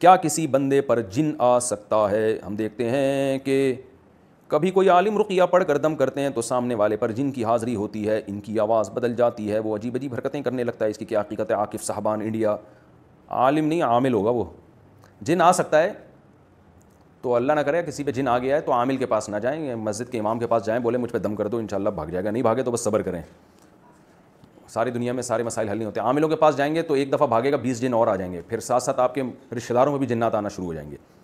क्या किसी बंदे पर जिन आ सकता है हम देखते हैं कि कभी कोई आलिम रुकिया पढ़ कर दम करते हैं तो सामने वाले पर जिन की हाज़िरी होती है इनकी आवाज़ बदल जाती है वो अजीब अजीब हरकतें करने लगता है इसकी क्या हकीकत है आकिफ़ साहबान इंडिया आलिम नहीं आमिल होगा वो जिन आ सकता है तो अल्लाह ना करे किसी पे जिन आ गया है तो आमिल के पास ना जाएं मस्जिद के इमाम के पास जाएं बोले मुझ पर दम कर दो इनशाला भाग जाएगा नहीं भागे तो बस सब्र करें सारी दुनिया में सारे मसाइल हल नहीं होते आमिलों के पास जाएंगे तो एक दफ़ा भागेगा बीस दिन और आ जाएंगे फिर साथ साथ आपके रिश्तेदारों में भी जिन्नात आना शुरू हो जाएंगे